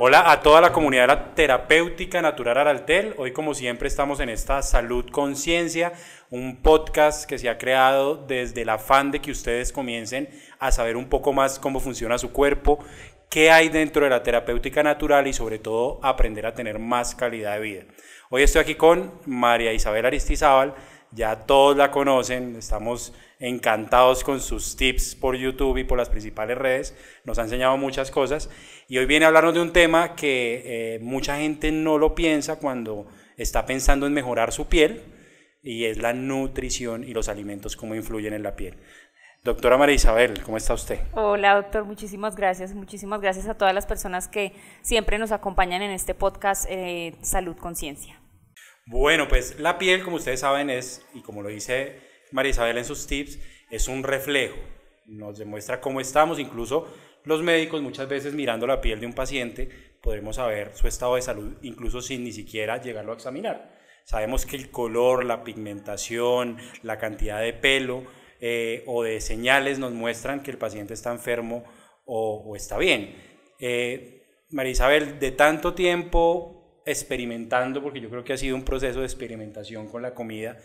Hola a toda la comunidad de la terapéutica natural Araltel. Hoy como siempre estamos en esta Salud Conciencia, un podcast que se ha creado desde el afán de que ustedes comiencen a saber un poco más cómo funciona su cuerpo, qué hay dentro de la terapéutica natural y sobre todo aprender a tener más calidad de vida. Hoy estoy aquí con María Isabel Aristizábal, ya todos la conocen, estamos encantados con sus tips por YouTube y por las principales redes, nos ha enseñado muchas cosas y hoy viene a hablarnos de un tema que eh, mucha gente no lo piensa cuando está pensando en mejorar su piel y es la nutrición y los alimentos, cómo influyen en la piel. Doctora María Isabel, ¿cómo está usted? Hola, doctor, muchísimas gracias. Muchísimas gracias a todas las personas que siempre nos acompañan en este podcast eh, Salud Conciencia. Bueno, pues la piel, como ustedes saben, es, y como lo dice María Isabel en sus tips es un reflejo, nos demuestra cómo estamos, incluso los médicos muchas veces mirando la piel de un paciente podemos saber su estado de salud incluso sin ni siquiera llegarlo a examinar. Sabemos que el color, la pigmentación, la cantidad de pelo eh, o de señales nos muestran que el paciente está enfermo o, está bien. Eh, María Isabel, de tanto tiempo experimentando, porque yo creo que ha sido un proceso de experimentación con la comida,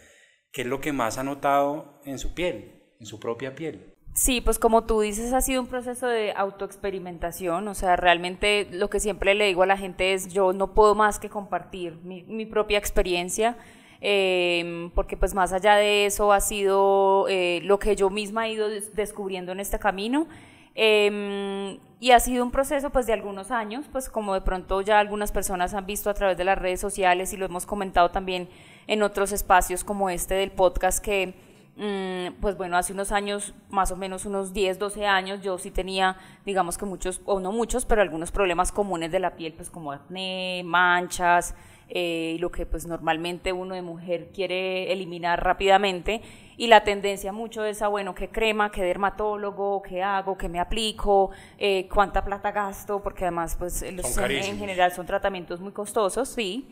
¿Qué es lo que más ha notado en su piel, en su propia piel? Sí, pues como tú dices, ha sido un proceso de autoexperimentación, o sea, realmente lo que siempre le digo a la gente es, yo no puedo más que compartir mi, propia experiencia, em, porque pues más allá de eso ha sido eh, lo que yo misma he ido descubriendo en este camino Em, y ha sido un proceso pues de algunos años, pues como de pronto ya algunas personas han visto a través de las redes sociales y lo hemos comentado también en otros espacios como este del podcast que mm, pues bueno, hace unos años, más o menos unos 10, 12 años, yo sí tenía, digamos que muchos, o no muchos, pero algunos problemas comunes de la piel, pues como acné, manchas, eh, lo que pues normalmente uno de mujer quiere eliminar rápidamente y la tendencia mucho es a, bueno, qué crema, qué dermatólogo, qué hago, qué me aplico, eh, cuánta plata gasto, porque además, pues, los en, en, general son tratamientos muy costosos, sí.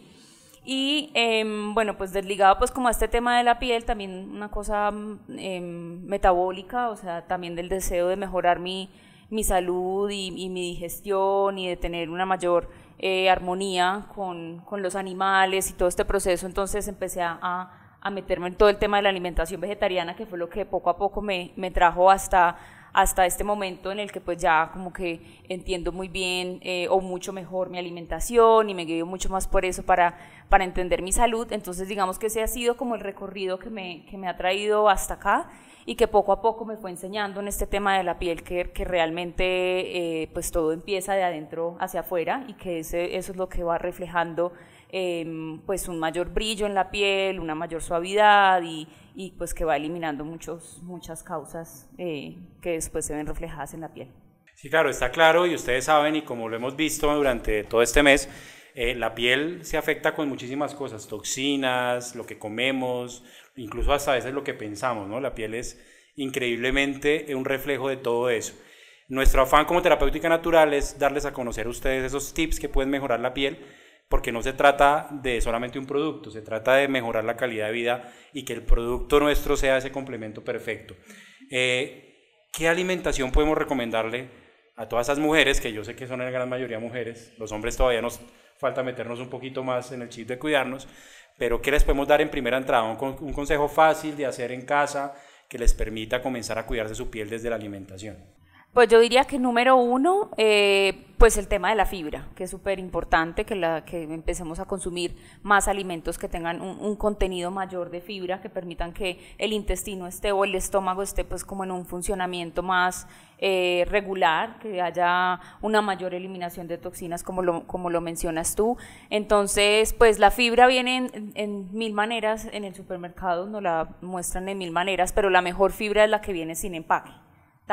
Y em, bueno, pues desligado pues como a este tema de la piel, también una cosa mm, em, metabólica, o sea, también del deseo de mejorar mi, mi salud y, mi digestión y de tener una mayor eh, armonía con, con, los animales y todo este proceso, entonces empecé a a meterme en todo el tema de la alimentación vegetariana, que fue lo que poco a poco me, trajo hasta, hasta este momento en el que pues ya como que entiendo muy bien eh, o mucho mejor mi alimentación y me guío mucho más por eso para, para entender mi salud. Entonces digamos que ese ha sido como el recorrido que me, me ha traído hasta acá y que poco a poco me fue enseñando en este tema de la piel que, que realmente eh, pues todo empieza de adentro hacia afuera y que ese, eso es lo que va reflejando Em, pues un mayor brillo en la piel, una mayor suavidad y, pues que va eliminando muchos, muchas causas eh, que después se ven reflejadas en la piel. Sí, claro, está claro y ustedes saben y como lo hemos visto durante todo este mes, eh, la piel se afecta con muchísimas cosas, toxinas, lo que comemos, incluso hasta a veces lo que pensamos, ¿no? La piel es increíblemente un reflejo de todo eso. Nuestro afán como terapéutica natural es darles a conocer a ustedes esos tips que pueden mejorar la piel porque no se trata de solamente un producto, se trata de mejorar la calidad de vida y que el producto nuestro sea ese complemento perfecto. Eh, ¿Qué alimentación podemos recomendarle a todas esas mujeres, que yo sé que son en gran mayoría mujeres, los hombres todavía nos falta meternos un poquito más en el chip de cuidarnos, pero ¿qué les podemos dar en primera entrada? Un, un consejo fácil de hacer en casa que les permita comenzar a cuidarse su piel desde la alimentación. Pues yo diría que número uno, eh, pues el tema de la fibra, que es súper importante que, la, que empecemos a consumir más alimentos que tengan un, contenido mayor de fibra, que permitan que el intestino esté o el estómago esté pues como en un funcionamiento más eh, regular, que haya una mayor eliminación de toxinas como lo, mencionas tú. Entonces, pues la fibra viene en, en mil maneras, en el supermercado nos la muestran en mil maneras, pero la mejor fibra es la que viene sin empaque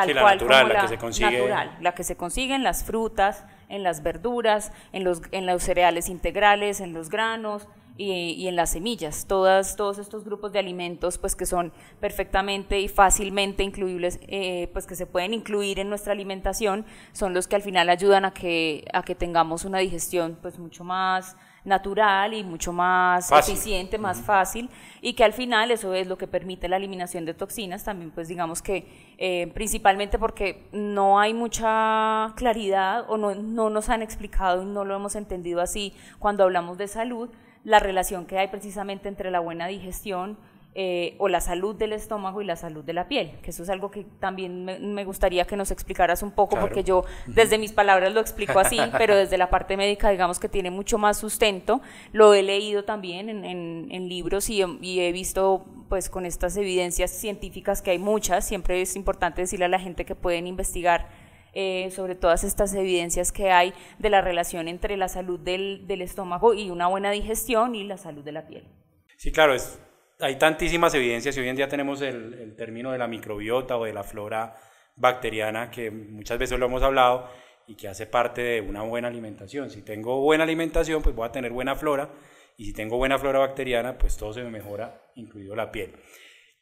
la natural, la, que se consigue. la que se en las frutas, en las verduras, en los, en los cereales integrales, en los granos y, en las semillas. todos estos grupos de alimentos pues, que son perfectamente y fácilmente incluibles, eh, pues que se pueden incluir en nuestra alimentación, son los que al final ayudan a que, a que tengamos una digestión pues, mucho más natural y mucho más eficiente, más fácil, y que al final eso es lo que permite la eliminación de toxinas, también pues digamos que eh, principalmente porque no hay mucha claridad o no, no nos han explicado y no lo hemos entendido así cuando hablamos de salud, la relación que hay precisamente entre la buena digestión, eh, o la salud del estómago y la salud de la piel, que eso es algo que también me, gustaría que nos explicaras un poco, porque yo desde mis palabras lo explico así, pero desde la parte médica digamos que tiene mucho más sustento, lo he leído también en, libros y, he visto pues con estas evidencias científicas que hay muchas, siempre es importante decirle a la gente que pueden investigar eh, sobre todas estas evidencias que hay de la relación entre la salud del estómago y una buena digestión y la salud de la piel. Sí, claro, es hay tantísimas evidencias y hoy en día tenemos el, término de la microbiota o de la flora bacteriana que muchas veces lo hemos hablado y que hace parte de una buena alimentación. Si tengo buena alimentación, pues voy a tener buena flora y si tengo buena flora bacteriana, pues todo se me mejora, incluido la piel.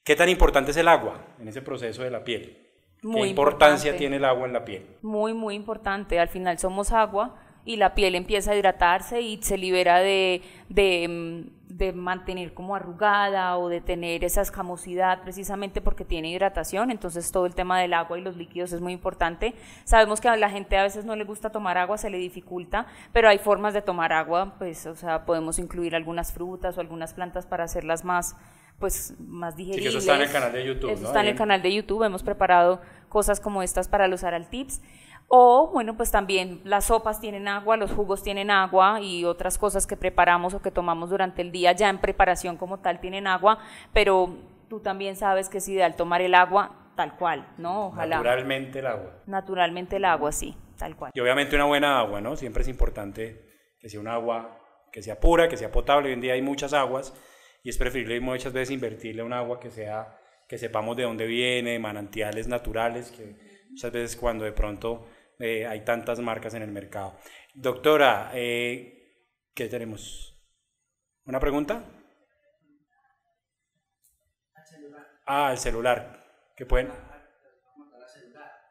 ¿Qué tan importante es el agua en ese proceso de la piel? ¿Qué importancia tiene el agua en la piel? Muy, muy importante. Al final somos agua y la piel empieza a hidratarse y se libera de mm, de mantener como arrugada o de tener esa escamosidad precisamente porque tiene hidratación, entonces todo el tema del agua y los líquidos es muy importante. Sabemos que a la gente a veces no le gusta tomar agua, se le dificulta, pero hay formas de tomar agua, pues o sea, podemos incluir algunas frutas o algunas plantas para hacerlas más pues más digeribles. eso está en el canal de YouTube, está en el canal de YouTube, hemos preparado cosas como estas para los Aral Tips. O bueno, pues también las sopas tienen agua, los jugos tienen agua y otras cosas que preparamos o que tomamos durante el día ya en preparación como tal tienen agua, pero tú también sabes que es ideal tomar el agua tal cual, ¿no? Ojalá. Naturalmente el agua. Naturalmente el agua, sí, tal cual. Y obviamente una buena agua, ¿no? Siempre es importante que sea un agua que sea pura, que sea potable. Hoy en día hay muchas aguas y es preferible muchas veces invertirle un agua que sea que sepamos de dónde viene, manantiales naturales que muchas veces cuando de pronto eh, hay tantas marcas en el mercado. Doctora, eh, ¿qué tenemos? ¿Una pregunta? Ah, el celular. ¿Qué pueden?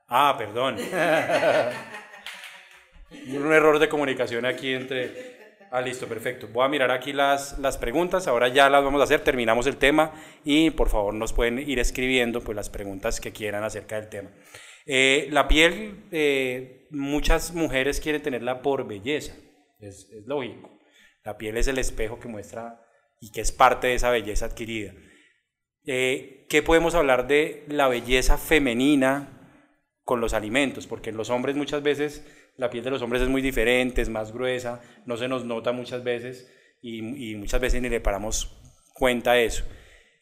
Ah, perdón. Un error de comunicación aquí entre... Ah, listo, perfecto. Voy a mirar aquí las, las preguntas, ahora ya las vamos a hacer, terminamos el tema y por favor nos pueden ir escribiendo pues, las preguntas que quieran acerca del tema. Eh, la piel, eh, muchas mujeres quieren tenerla por belleza, es, lógico. La piel es el espejo que muestra y que es parte de esa belleza adquirida. Eh, ¿Qué podemos hablar de la belleza femenina con los alimentos? Porque los hombres muchas veces la piel de los hombres es muy diferente, es más gruesa, no se nos nota muchas veces y, muchas veces ni le paramos cuenta eso.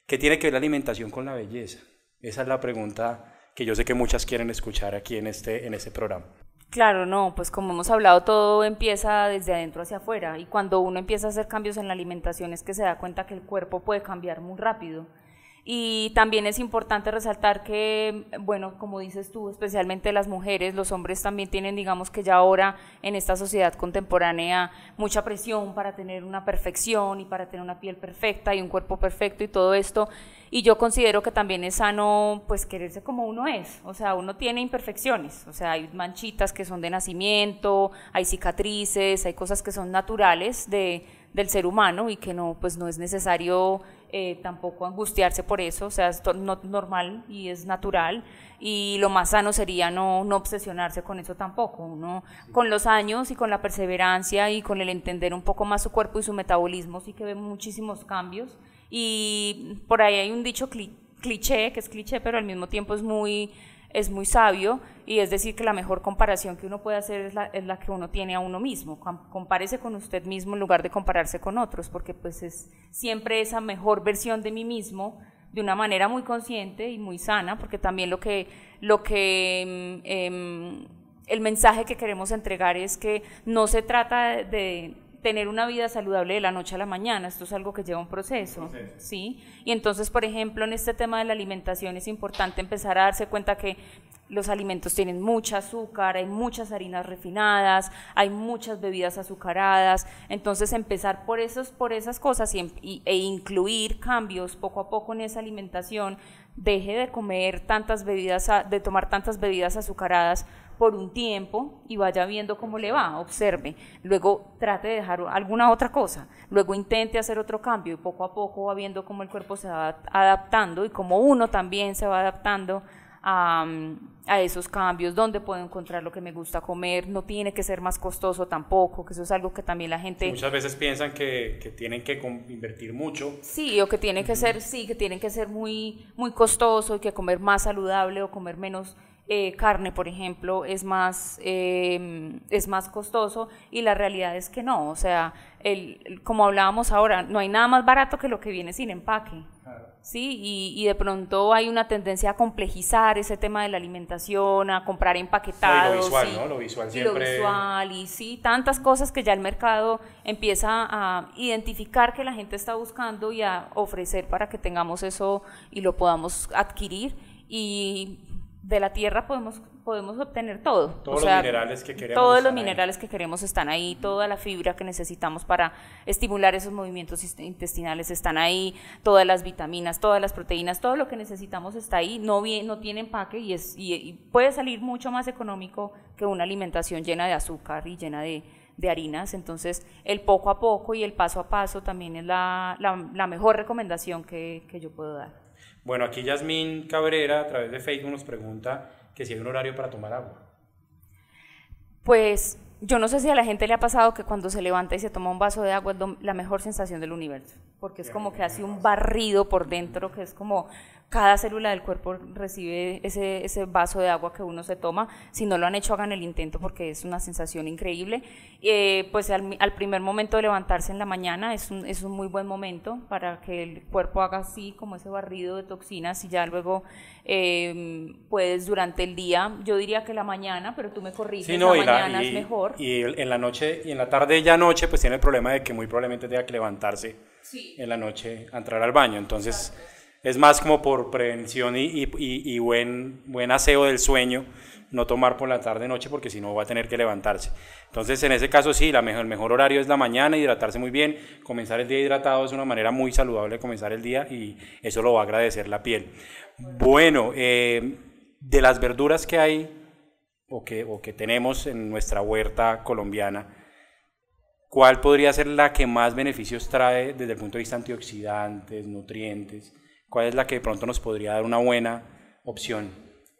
¿Qué tiene que ver la alimentación con la belleza? Esa es la pregunta que yo sé que muchas quieren escuchar aquí en este, en ese programa. Claro, no, pues como hemos hablado, todo empieza desde adentro hacia afuera y cuando uno empieza a hacer cambios en la alimentación es que se da cuenta que el cuerpo puede cambiar muy rápido. Y también es importante resaltar que, bueno, como dices tú, especialmente las mujeres, los hombres también tienen, digamos que ya ahora en esta sociedad contemporánea, mucha presión para tener una perfección y para tener una piel perfecta y un cuerpo perfecto y todo esto y yo considero que también es sano pues quererse como uno es, o sea, uno tiene imperfecciones, o sea, hay manchitas que son de nacimiento, hay cicatrices, hay cosas que son naturales de, del ser humano y que no, pues no es necesario eh, tampoco angustiarse por eso, o sea, es normal y es natural y lo más sano sería no, no obsesionarse con eso tampoco, uno con los años y con la perseverancia y con el entender un poco más su cuerpo y su metabolismo, sí que ve muchísimos cambios y por ahí hay un dicho cliché, que es cliché, pero al mismo tiempo es muy, es muy sabio, y es decir que la mejor comparación que uno puede hacer es la, la que uno tiene a uno mismo. Compárese con usted mismo en lugar de compararse con otros, porque pues es siempre esa mejor versión de mí mismo de una manera muy consciente y muy sana, porque también lo que, lo que mm, em, el mensaje que queremos entregar es que no se trata de, tener una vida saludable de la noche a la mañana, esto es algo que lleva un proceso, sí. Y entonces, por ejemplo, en este tema de la alimentación es importante empezar a darse cuenta que los alimentos tienen mucha azúcar, hay muchas harinas refinadas, hay muchas bebidas azucaradas, entonces empezar por, esos, por esas cosas em, e incluir cambios poco a poco en esa alimentación, deje de comer tantas bebidas, de tomar tantas bebidas azucaradas, por un tiempo y vaya viendo cómo le va, observe, luego trate de dejar alguna otra cosa, luego intente hacer otro cambio y poco a poco va viendo cómo el cuerpo se va adaptando y cómo uno también se va adaptando a, esos cambios, dónde puedo encontrar lo que me gusta comer, no tiene que ser más costoso tampoco, que eso es algo que también la gente... Muchas veces piensan que, tienen que invertir mucho. Sí, o que tienen que ser, sí, que tienen que ser muy, muy costoso y que comer más saludable o comer menos eh, carne, por ejemplo, es más, em, es más costoso y la realidad es que no. O sea, el, como hablábamos ahora, no hay nada más barato que lo que viene sin empaque. Sí, y, de pronto hay una tendencia a complejizar ese tema de la alimentación, a comprar empaquetados. lo visual, ¿no? Lo visual siempre. lo visual, y sí, tantas cosas que ya el mercado empieza a identificar que la gente está buscando y a ofrecer para que tengamos eso y lo podamos adquirir. Y de la tierra podemos, podemos obtener todo. Todos los minerales que queremos. Todos los minerales que queremos están ahí, toda la fibra que necesitamos para estimular esos movimientos intestinales están ahí, todas las vitaminas, todas las proteínas, todo lo que necesitamos está ahí, no, no tiene empaque y, es, puede salir mucho más económico que una alimentación llena de azúcar y llena de, harinas. Entonces, el poco a poco y el paso a paso también es la, mejor recomendación que yo puedo dar. Bueno, aquí Yasmín Cabrera a través de Facebook nos pregunta que si hay un horario para tomar agua. Pues yo no sé si a la gente le ha pasado que cuando se levanta y se toma un vaso de agua es la mejor sensación del universo porque es como que hace un barrido por dentro, que es como cada célula del cuerpo recibe ese, ese, vaso de agua que uno se toma. Si no lo han hecho, hagan el intento porque es una sensación increíble. Eh, pues al, primer momento de levantarse en la mañana es un, es un, muy buen momento para que el cuerpo haga así, como ese barrido de toxinas y ya luego eh, puedes durante el día, yo diría que la mañana, pero tú me corriges, la, mejor. Y en la noche y en la tarde ya noche pues tiene el problema de que muy probablemente tenga que levantarse en la noche entrar al baño. Entonces es más como por prevención y, buen, aseo del sueño, no tomar por la tarde noche porque si no va a tener que levantarse. Entonces en ese caso sí, la mejor, el mejor horario es la mañana, hidratarse muy bien, comenzar el día hidratado es una manera muy saludable de comenzar el día y eso lo va a agradecer la piel. Bueno, eh, de las verduras que hay o que tenemos en nuestra huerta colombiana, ¿Cuál podría ser la que más beneficios trae desde el punto de vista antioxidantes, nutrientes? ¿Cuál es la que de pronto nos podría dar una buena opción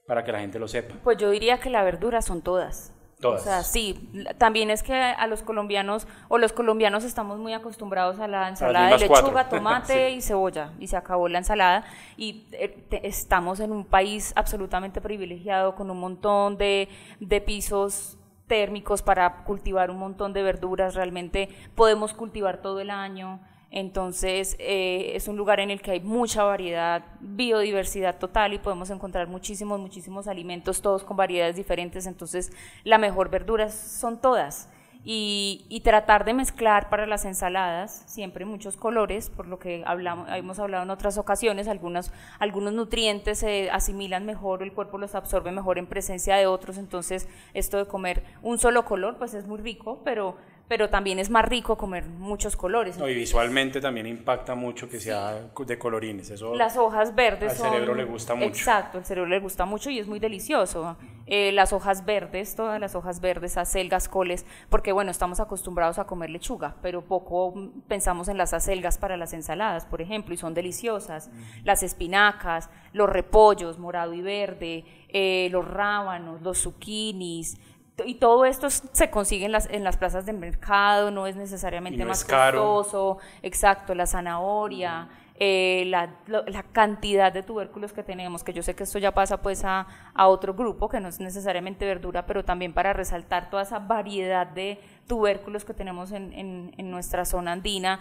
para que la gente lo sepa? Pues yo diría que la verdura son todas. Todas. sí, también es que a los colombianos o los colombianos estamos muy acostumbrados a la ensalada de lechuga, tomate y cebolla y se acabó la ensalada y eh, estamos en un país absolutamente privilegiado con un montón de, de pisos térmicos para cultivar un montón de verduras, realmente podemos cultivar todo el año. Entonces eh, es un lugar en el que hay mucha variedad, biodiversidad total y podemos encontrar muchísimos, muchísimos alimentos, todos con variedades diferentes. Entonces la mejor verdura son todas y, tratar de mezclar para las ensaladas siempre muchos colores, por lo que hablamos, hemos hablado en otras ocasiones, algunos, algunos nutrientes se asimilan mejor, el cuerpo los absorbe mejor en presencia de otros, entonces esto de comer un solo color pues es muy rico, pero pero también es más rico comer muchos colores. No, y visualmente también impacta mucho que sea de colorines. Eso las hojas verdes. Al cerebro le gusta mucho. Exacto, al cerebro le gusta mucho y es muy delicioso. Eh, las hojas verdes, todas las hojas verdes, acelgas, coles, porque bueno, estamos acostumbrados a comer lechuga, pero poco pensamos en las acelgas para las ensaladas, por ejemplo, y son deliciosas. Las espinacas, los repollos, morado y verde, eh, los rábanos, los zucchinis y todo esto se consigue en las, en las plazas de mercado, no es necesariamente más caro costoso, exacto, la zanahoria, eh, la, la, cantidad de tubérculos que tenemos, que yo sé que esto ya pasa pues a, a otro grupo, que no es necesariamente verdura, pero también para resaltar toda esa variedad de tubérculos que tenemos en, en, en nuestra zona andina,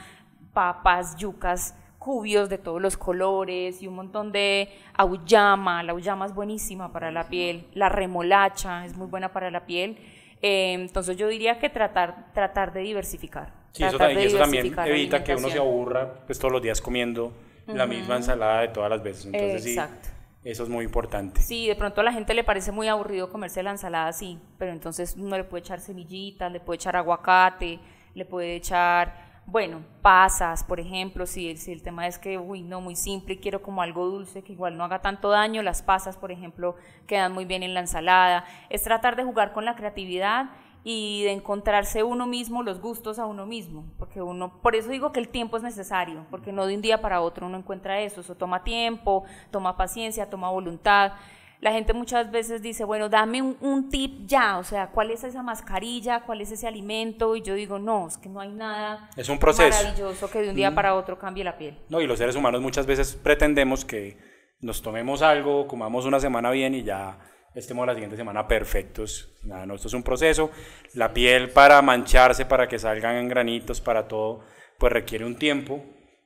papas, yucas, cubios de todos los colores y un montón de auyama, la auyama es buenísima para la piel, la remolacha es muy buena para la piel, eh, entonces yo diría que tratar, tratar de diversificar. Sí, eso también, evita que uno se aburra pues todos los días comiendo la misma ensalada de todas las veces, entonces Exacto. Eso es muy importante. Sí, de pronto a la gente le parece muy aburrido comerse la ensalada así, pero entonces uno le puede echar semillitas, le puede echar aguacate, le puede echar bueno, pasas, por ejemplo, si el, tema es que, uy, no, muy simple, quiero como algo dulce que igual no haga tanto daño, las pasas, por ejemplo, quedan muy bien en la ensalada. Es tratar de jugar con la creatividad y de encontrarse uno mismo, los gustos a uno mismo, porque uno, por eso digo que el tiempo es necesario, porque no de un día para otro uno encuentra eso, eso toma tiempo, toma paciencia, toma voluntad. La gente muchas veces dice, bueno, dame un, tip ya, o sea, ¿cuál es esa mascarilla? ¿Cuál es ese alimento? Y yo digo, no, es que no hay nada es maravilloso que de un día mm. para otro cambie la piel. No, y los seres humanos muchas veces pretendemos que nos tomemos algo, comamos una semana bien y ya estemos la siguiente semana perfectos. Nada, no, esto es un proceso. La piel para mancharse, para que salgan en granitos, para todo, pues requiere un tiempo.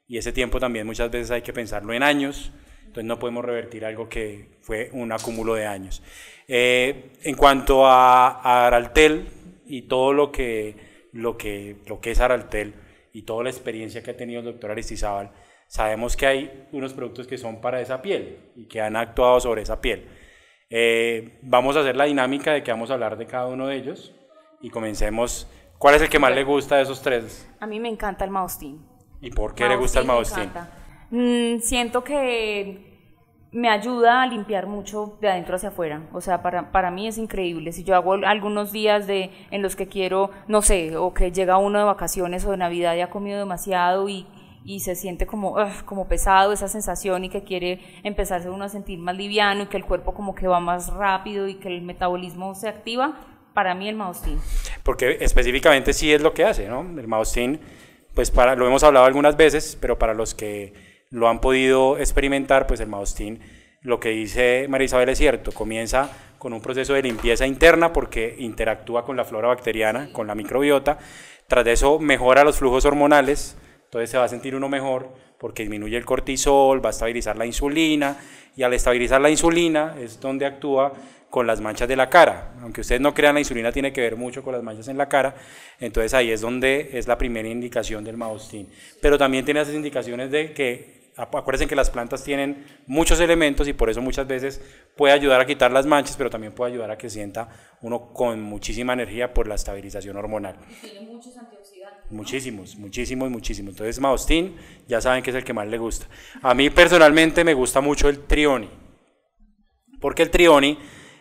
Y ese tiempo también muchas veces hay que pensarlo en años. Entonces no podemos revertir algo que fue un acúmulo de años. Eh, en cuanto a, Araltel y todo lo que, lo, que, lo que es Araltel y toda la experiencia que ha tenido el doctor Aristizábal, sabemos que hay unos productos que son para esa piel y que han actuado sobre esa piel. Eh, vamos a hacer la dinámica de que vamos a hablar de cada uno de ellos y comencemos. ¿Cuál es el que más le gusta de esos tres? A mí me encanta el Maustín. ¿Y por qué le gusta el Maustín? Me encanta Mm, siento que me ayuda a limpiar mucho de adentro hacia afuera. O sea, para, para, mí es increíble. Si yo hago algunos días de, en los que quiero, no sé, o que llega uno de vacaciones o de Navidad y ha comido demasiado y, y se siente como, como pesado esa sensación y que quiere empezarse uno a sentir más liviano y que el cuerpo como que va más rápido y que el metabolismo se activa, para mí el maustín. Porque específicamente sí es lo que hace, ¿no? El maustín, pues para, lo hemos hablado algunas veces, pero para los que lo han podido experimentar, pues el Maustín, lo que dice María Isabel es cierto, comienza con un proceso de limpieza interna porque interactúa con la flora bacteriana, con la microbiota, tras de eso mejora los flujos hormonales, entonces se va a sentir uno mejor porque disminuye el cortisol, va a estabilizar la insulina y al estabilizar la insulina es donde actúa con las manchas de la cara. Aunque ustedes no crean, la insulina tiene que ver mucho con las manchas en la cara, entonces ahí es donde es la primera indicación del maostín. Pero también tiene esas indicaciones de que acuérdense que las plantas tienen muchos elementos y por eso muchas veces puede ayudar a quitar las manchas, pero también puede ayudar a que sienta uno con muchísima energía por la estabilización hormonal. Y tiene muchos antioxidantes. Muchísimos, muchísimos, muchísimos. Entonces, Maustín, ya saben que es el que más le gusta. A mí personalmente me gusta mucho el trioni, porque el trioni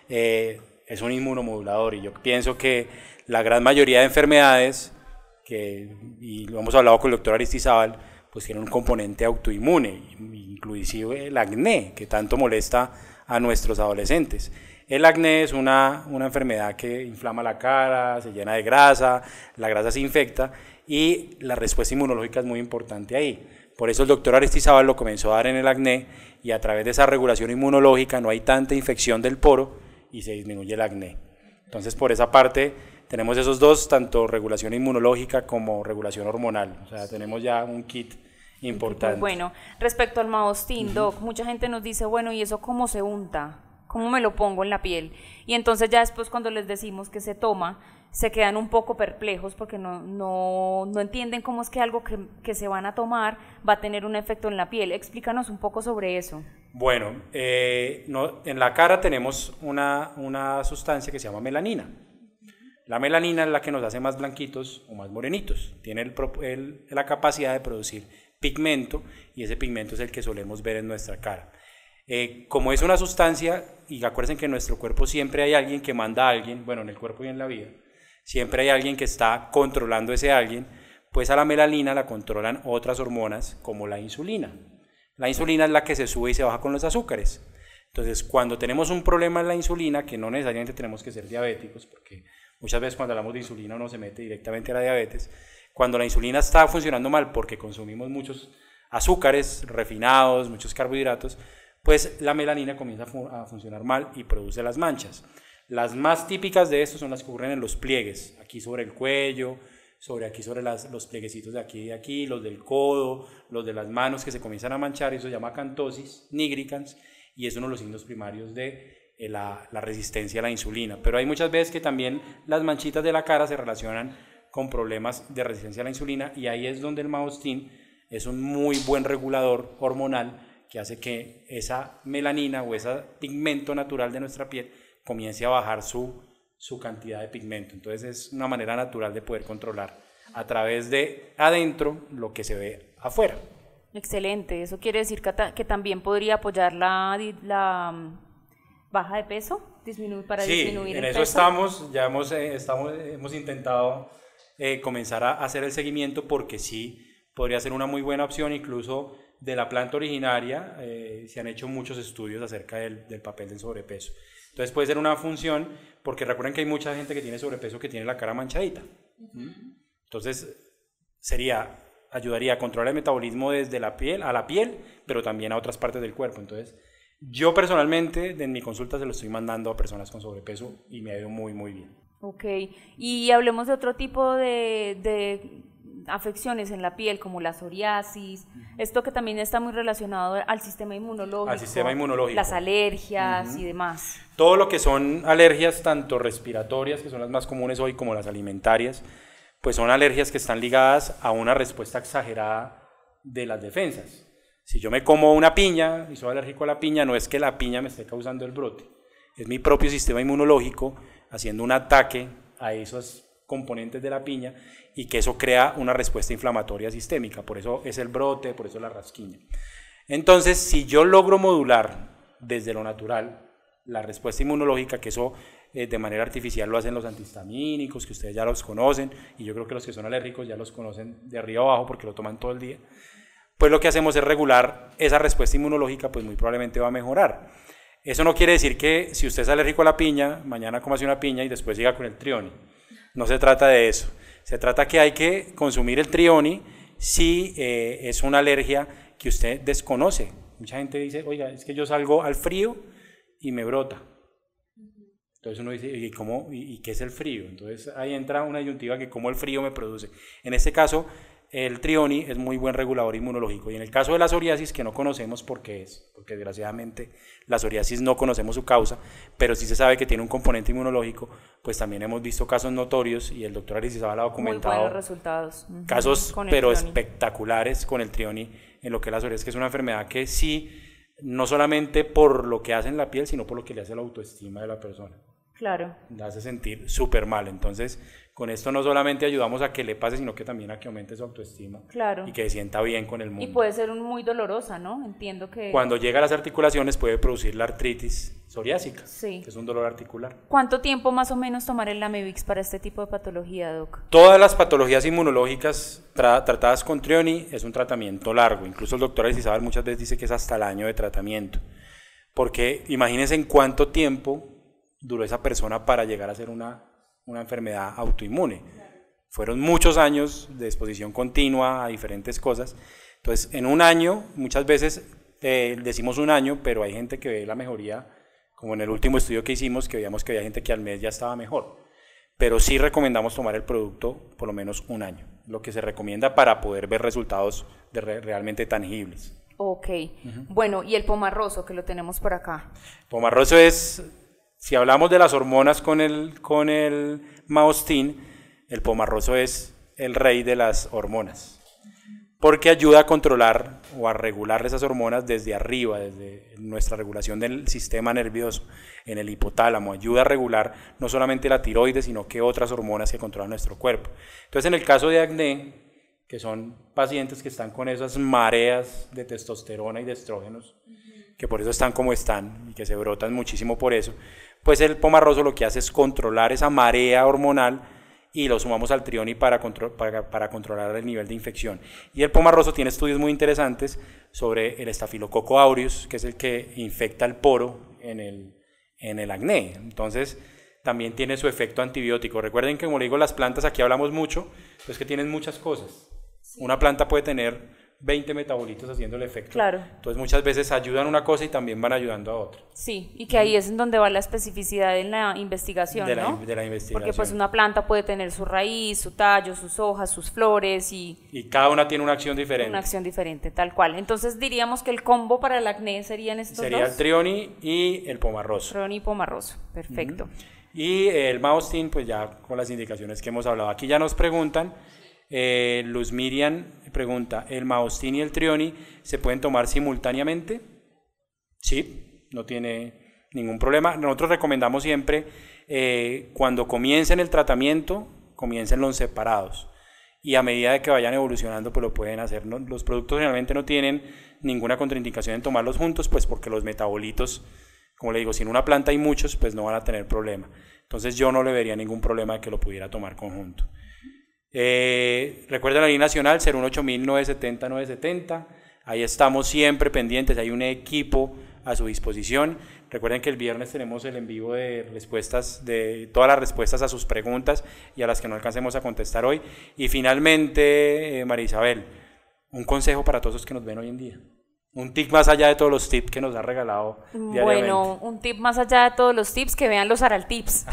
eh, es un inmunomodulador y yo pienso que la gran mayoría de enfermedades, que, y lo hemos hablado con el doctor Aristizábal, pues tiene un componente autoinmune, inclusive el acné, que tanto molesta a nuestros adolescentes. El acné es una, enfermedad que inflama la cara, se llena de grasa, la grasa se infecta y la respuesta inmunológica es muy importante ahí. Por eso el doctor Aristizábal lo comenzó a dar en el acné y a través de esa regulación inmunológica no hay tanta infección del poro y se disminuye el acné. Entonces por esa parte tenemos esos dos, tanto regulación inmunológica como regulación hormonal. O sea, tenemos ya un kit importante. Bueno, respecto al Maostin, Doc, mucha gente nos dice, bueno, ¿y eso cómo se unta? ¿Cómo me lo pongo en la piel? Y entonces ya después cuando les decimos que se toma, se quedan un poco perplejos porque no, no, no entienden cómo es que algo que, que, se van a tomar va a tener un efecto en la piel. Explícanos un poco sobre eso. Bueno, eh, no, en la cara tenemos una, una sustancia que se llama melanina. La melanina es la que nos hace más blanquitos o más morenitos. Tiene la capacidad de producir pigmento y ese pigmento es el que solemos ver en nuestra cara. Eh, como es una sustancia, y acuérdense que en nuestro cuerpo siempre hay alguien que manda a alguien, bueno, en el cuerpo y en la vida, siempre hay alguien que está controlando ese alguien, pues a la melanina la controlan otras hormonas como la insulina. La insulina es la que se sube y se baja con los azúcares. Entonces, cuando tenemos un problema en la insulina, que no necesariamente tenemos que ser diabéticos, porque Muchas veces cuando hablamos de insulina uno se mete directamente a la diabetes. Cuando la insulina está funcionando mal porque consumimos muchos azúcares refinados, muchos carbohidratos, pues la melanina comienza a, funcionar mal y produce las manchas. Las más típicas de esto son las que ocurren en los pliegues, aquí sobre el cuello, sobre aquí, sobre los plieguecitos de aquí y de aquí, los del codo, los de las manos que se comienzan a manchar, eso se llama cantosis nigricans, y es uno de los signos primarios de eh, la, resistencia a la insulina. Pero hay muchas veces que también las manchitas de la cara se relacionan con problemas de resistencia a la insulina y ahí es donde el maostín es un muy buen regulador hormonal que hace que esa melanina o ese pigmento natural de nuestra piel comience a bajar su cantidad de pigmento. Entonces es una manera natural de poder controlar a través de adentro lo que se ve afuera. Excelente, eso quiere decir que, también podría apoyar la, mm, baja de peso disminuir para disminuir en eso estamos, ya hemos, eh, estamos, hemos intentado eh, comenzar a hacer el seguimiento porque sí, podría ser una muy buena opción incluso de la planta originaria, eh, se han hecho muchos estudios acerca del, papel del sobrepeso. Entonces puede ser una función, porque recuerden que hay mucha gente que tiene sobrepeso que tiene la cara manchadita. Entonces sería ayudaría a controlar el metabolismo desde la piel a la piel, pero también a otras partes del cuerpo. Entonces, yo personalmente en mi consulta se lo estoy mandando a personas con sobrepeso y me ha ido muy, muy bien. Ok, y hablemos de otro tipo de, de afecciones en la piel, como la psoriasis, esto que también está muy relacionado al sistema inmunológico. Al sistema inmunológico. Las alergias y demás. Todo lo que son alergias, tanto respiratorias, que son las más comunes hoy, como las alimentarias, pues son alergias que están ligadas a una respuesta exagerada de las defensas. Si yo me como una piña y soy alérgico a la piña, no es que la piña me esté causando el brote, es mi propio sistema inmunológico haciendo un ataque a esos componentes de la piña y que eso crea una respuesta inflamatoria sistémica, por eso es el brote, por eso la rasquiña. Entonces, si yo logro modular desde lo natural la respuesta inmunológica, que eso eh, de manera artificial lo hacen los antihistamínicos, que ustedes ya los conocen, y yo creo que los que son alérgicos ya los conocen de arriba abajo porque lo toman todo el día, pues lo que hacemos es regular esa respuesta inmunológica, pues muy probablemente va a mejorar. Eso no quiere decir que si usted es alérgico a la piña, mañana así una piña y después siga con el trioni. No se trata de eso. Se trata que hay que consumir el trioni si eh, es una alergia que usted desconoce. Mucha gente dice, oiga, es que yo salgo al frío y me brota. Entonces uno dice, ¿y, cómo, y, qué es el frío? Entonces ahí entra una ayuntiva que cómo el frío me produce. En este caso, el trioni es muy buen regulador inmunológico. Y en el caso de la psoriasis, que no conocemos por qué es, porque desgraciadamente la psoriasis no conocemos su causa, pero sí se sabe que tiene un componente inmunológico, pues también hemos visto casos notorios y el doctor la ha documentado. resultados. Casos, pero espectaculares con el trioni en lo que es la psoriasis, que es una enfermedad que sí, no solamente por lo que hace en la piel, sino por lo que le hace la autoestima de la persona. Claro. La hace sentir súper mal. Entonces, con esto no solamente ayudamos a que le pase, sino que también a que aumente su autoestima. Claro. Y que se sienta bien con el mundo. Y puede ser muy dolorosa, ¿no? Entiendo que... Cuando llega a las articulaciones puede producir la artritis psoriásica, sí. que es un dolor articular. ¿Cuánto tiempo más o menos tomar el Lamivix para este tipo de patología, Doc? Todas las patologías inmunológicas tratadas con Trioni es un tratamiento largo. Incluso el doctor Elizabeth muchas veces dice que es hasta el año de tratamiento. Porque imagínense en cuánto tiempo duró esa persona para llegar a ser una, una enfermedad autoinmune. Fueron muchos años de exposición continua a diferentes cosas. Entonces, en un año, muchas veces eh, decimos un año, pero hay gente que ve la mejoría, como en el último estudio que hicimos, que veíamos que había gente que al mes ya estaba mejor. Pero sí recomendamos tomar el producto por lo menos un año, lo que se recomienda para poder ver resultados realmente tangibles. Ok, bueno, y el pomarroso que lo tenemos por acá. Pomarroso es si hablamos de las hormonas con el, con el maostín, el pomarroso es el rey de las hormonas, porque ayuda a controlar o a regular esas hormonas desde arriba, desde nuestra regulación del sistema nervioso, en el hipotálamo, ayuda a regular no solamente la tiroides, sino que otras hormonas que controlan nuestro cuerpo. Entonces, en el caso de acné, que son pacientes que están con esas mareas de testosterona y de estrógenos, que por eso están como están y que se brotan muchísimo por eso, pues el pomarroso lo que hace es controlar esa marea hormonal y lo sumamos al trioni para, para, controlar el nivel de infección. Y el pomarroso tiene estudios muy interesantes sobre el estafilococo aureus, que es el que infecta el poro en el, en el acné. Entonces, también tiene su efecto antibiótico. Recuerden que, como digo, las plantas aquí hablamos mucho, pues que tienen muchas cosas. Una planta puede tener 20 metabolitos haciendo el efecto. Claro. Entonces muchas veces ayudan una cosa y también van ayudando a otra. Sí, y que ahí es en donde va la especificidad en la investigación, de la, investigación. Porque pues una planta puede tener su raíz, su tallo, sus hojas, sus flores y... Y cada una tiene una acción diferente. Una acción diferente, tal cual. Entonces diríamos que el combo para el acné serían estos Sería dos. Sería el trioni y el pomarroso. Trioni y pomarroso, perfecto. Y el maustin, pues ya con las indicaciones que hemos hablado. Aquí ya nos preguntan eh, Luz Miriam pregunta, ¿el Maostín y el Trioni se pueden tomar simultáneamente? Sí, no tiene ningún problema. Nosotros recomendamos siempre, eh, cuando comiencen el tratamiento, comiencen los separados. Y a medida de que vayan evolucionando, pues lo pueden hacer. Los productos realmente no tienen ninguna contraindicación en tomarlos juntos, pues porque los metabolitos, como le digo, si en una planta hay muchos, pues no van a tener problema. Entonces yo no le vería ningún problema de que lo pudiera tomar conjunto. Eh, recuerden la línea nacional 018970-970. Ahí estamos siempre pendientes, hay un equipo a su disposición. Recuerden que el viernes tenemos el en vivo de respuestas, de todas las respuestas a sus preguntas y a las que no alcancemos a contestar hoy. Y finalmente, eh, María Isabel, un consejo para todos los que nos ven hoy en día. Un tip más allá de todos los tips que nos ha regalado. Bueno, un tip más allá de todos los tips, que vean los Aral Tips.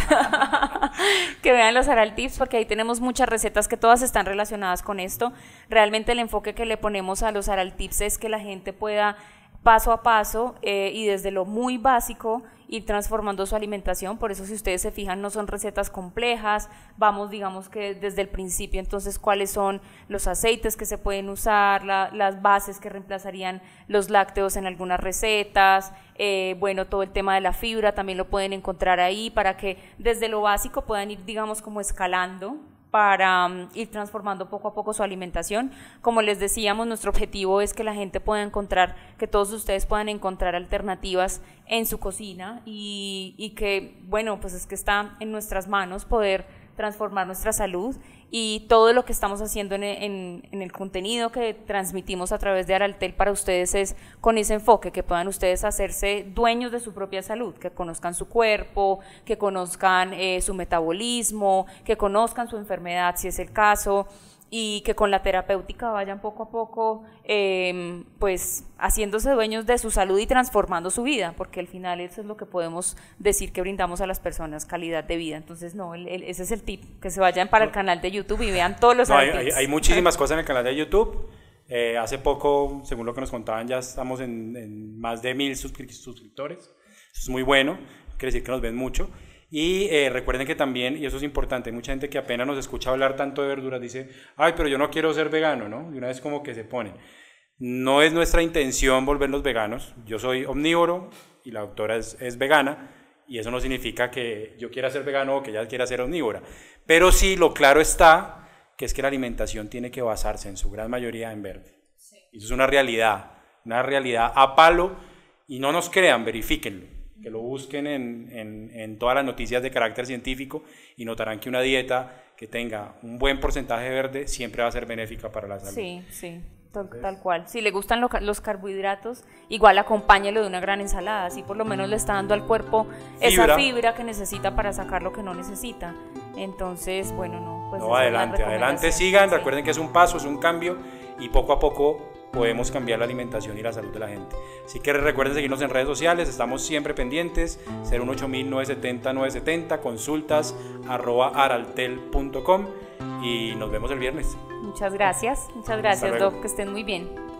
que vean los Aral Tips, porque ahí tenemos muchas recetas que todas están relacionadas con esto. Realmente el enfoque que le ponemos a los Aral Tips es que la gente pueda paso a paso eh, y desde lo muy básico ir transformando su alimentación. Por eso si ustedes se fijan no son recetas complejas, vamos digamos que desde el principio entonces cuáles son los aceites que se pueden usar, las bases que reemplazarían los lácteos en algunas recetas, eh, bueno, todo el tema de la fibra también lo pueden encontrar ahí para que desde lo básico puedan ir digamos como escalando para mm, ir transformando poco a poco su alimentación. Como les decíamos, nuestro objetivo es que la gente pueda encontrar, que todos ustedes puedan encontrar alternativas en su cocina y, que, bueno, pues es que está en nuestras manos poder transformar nuestra salud y todo lo que estamos haciendo en, el contenido que transmitimos a través de Araltel para ustedes es con ese enfoque, que puedan ustedes hacerse dueños de su propia salud, que conozcan su cuerpo, que conozcan eh, su metabolismo, que conozcan su enfermedad si es el caso, y que con la terapéutica vayan poco a poco, em, pues haciéndose dueños de su salud y transformando su vida, porque al final eso es lo que podemos decir que brindamos a las personas, calidad de vida. Entonces, no, ese es el tip, que se vayan para el canal de YouTube y vean todos los... No, hay, muchísimas cosas en el canal de YouTube. Eh, hace poco, según lo que nos contaban, ya estamos en, en más de mil suscriptores. Eso es muy bueno, quiere decir que nos ven mucho. Y eh, recuerden que también, y eso es importante, mucha gente que apenas nos escucha hablar tanto de verduras, dice, ay, pero yo no quiero ser vegano, ¿no? Y una vez como que se pone No es nuestra intención volvernos veganos. Yo soy omnívoro y la doctora es, vegana y eso no significa que yo quiera ser vegano o que ella quiera ser omnívora. Pero sí, lo claro está que es que la alimentación tiene que basarse en su gran mayoría en verde. Sí. Eso es una realidad, una realidad a palo y no nos crean, verifíquenlo que lo busquen en, en, todas las noticias de carácter científico y notarán que una dieta que tenga un buen porcentaje verde siempre va a ser benéfica para la salud. Sí, sí, tal, cual. Si le gustan los carbohidratos, igual acompáñelo de una gran ensalada, así por lo menos le está dando al cuerpo esa fibra que necesita para sacar lo que no necesita. Entonces, bueno, no. Pues no, adelante, adelante sigan, recuerden que es un paso, es un cambio y poco a poco podemos cambiar la alimentación y la salud de la gente. Así que recuerden seguirnos en redes sociales, estamos siempre pendientes, 970, consultas arroba araltel.com y nos vemos el viernes. Muchas gracias, muchas gracias Doc, que estén muy bien.